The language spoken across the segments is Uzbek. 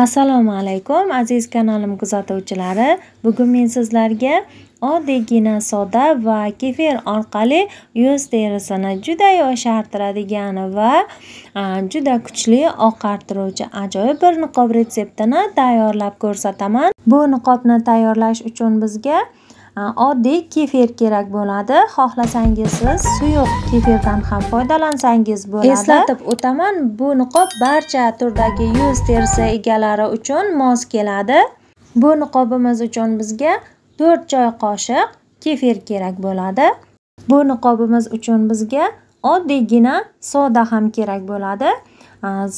assalomu alaykum aziz kanalim kuzatuvchilari bugun men sizlarga oddiygina soda va kefir orqali yuz terisini juda yoshartiradigan va juda kuchli oqartiruvchi ajoyib bir niqob retseptini tayyorlab ko'rsataman bu niqobni tayyorlash uchun bizga oddiy kefir kerak bo'ladi xohlasangiz siz suyuq kefirdan ham foydalansangiz bo'ladi eslatib o'taman bu niqob barcha turdagi yuz terisi egalari uchun mos keladi bu niqobimiz uchun bizga 4 choy qoshiq kefir kerak bo'ladi bu niqobimiz uchun bizga oddiygina soda ham kerak bo'ladi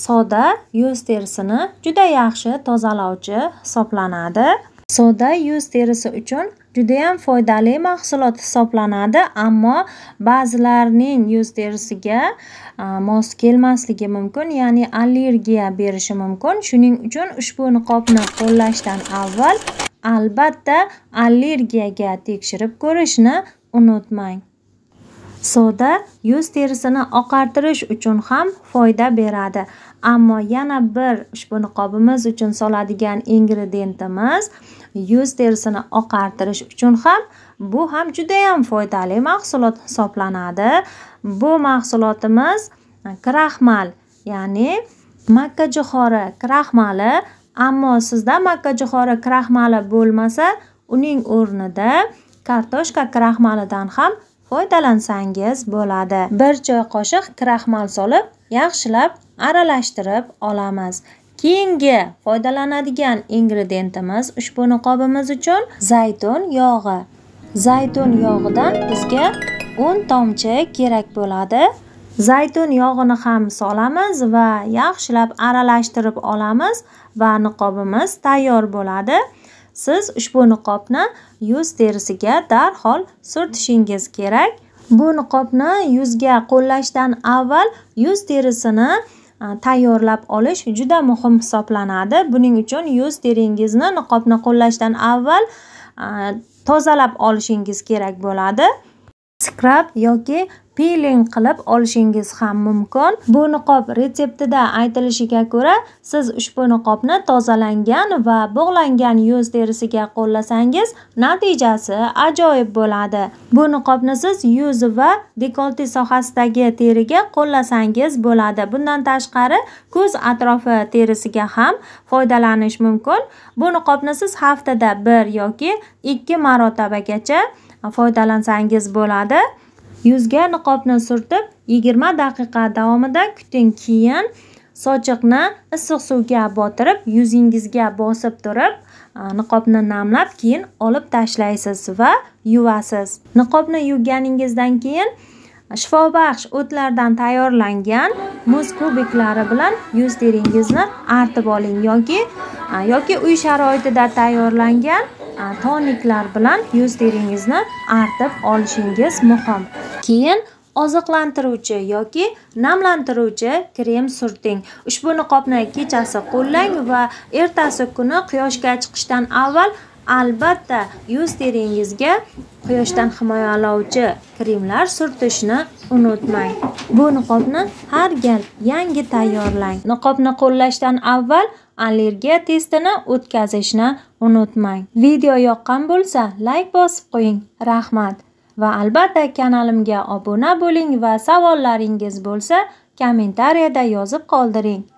soda yuz terisini juda yaxshi tozalovchi hisoblanadi Soda yuz terisi uchun judayam foydali mahsulot hisoblanadi, ammo ba'zilarning yuz terisiga mos kelmasligi mumkin, ya'ni allergiya berishi mumkin. Shuning uchun ushbu niqobni qo'llashdan avval albatta allergiyaga tekshirib ko'rishni unutmang. Soda yuz terisini oqartirish uchun ham foyda beradi. Ammo yana bir ushbu niqobimiz uchun soladigan ingredientimiz yuz terisini oqartirish uchun ham bu ham juda ham foydali mahsulot hisoblanadi. Bu mahsulotimiz kraxmal, ya'ni makkajo'xori kraxmali, ammo sizda makkajo'xori kraxmali bo'lmasa, uning o'rnida kartoshka kraxmalidan ham foydalansangiz bo'ladi bir choy qoshiq kraxmal solib yaxshilab aralashtirib olamiz keyingi foydalanadigan ingredientimiz ushbu niqobimiz uchun zaytun yog'i zaytun yog'idan bizga 10 tomchi kerak bo'ladi zaytun yog'ini ham solamiz va yaxshilab aralashtirib olamiz va niqobimiz tayyor bo'ladi siz ushbu niqobni yuz terisiga darhol surtishingiz kerak bu niqobni yuzga qo'llashdan avval yuz terisini tayyorlab olish juda muhim hisoblanadi buning uchun yuz teringizni niqobni qo'llashdan avval tozalab olishingiz kerak bo'ladi skrab yoki piling qilib olishingiz ham mumkin bu niqob retseptida aytilishiga ko'ra siz ushbu niqobni tozalangan va bog'langan yuz terisiga qo'llasangiz natijasi ajoyib bo'ladi bu niqobni siz yuz va dekolte sohasidagi teriga qo'llasangiz bo'ladi bundan tashqari ko'z atrofi terisiga ham foydalanish mumkin bu niqobni siz haftada bir yoki ikki marotabagacha foydalansangiz bo'ladi Yuzga niqobni surtib 20 daqiqa davomida kuting. Keyin sochiqni issiq suvga botirib, yuzingizga bosib turib, niqobni namlab, keyin olib tashlaysiz va yuvasiz. Niqobni yuvganingizdan keyin shifobaxsh o'tlardan tayyorlangan muz kubiklari bilan yuz teringizni artib oling yoki yoki uy sharoitida tayyorlangan toniklar bilan yuz teringizni artib olishingiz muhim keyin oziqlantiruvchi yoki namlantiruvchi krem surting ushbu niqobni kechasi qo'llang va ertasi kuni quyoshga chiqishdan avval albatta yuz teringizga quyoshdan himoyalovchi kremlar surtishni unutmang bu niqobni har gal yangi tayyorlang niqobni qo'llashdan avval allergiya testini o'tkazishni unutmang video yoqqan bo'lsa layk like bosib qo'ying rahmat va albatta kanalimga obuna bo'ling va savollaringiz bo'lsa kommentariyada yozib qoldiring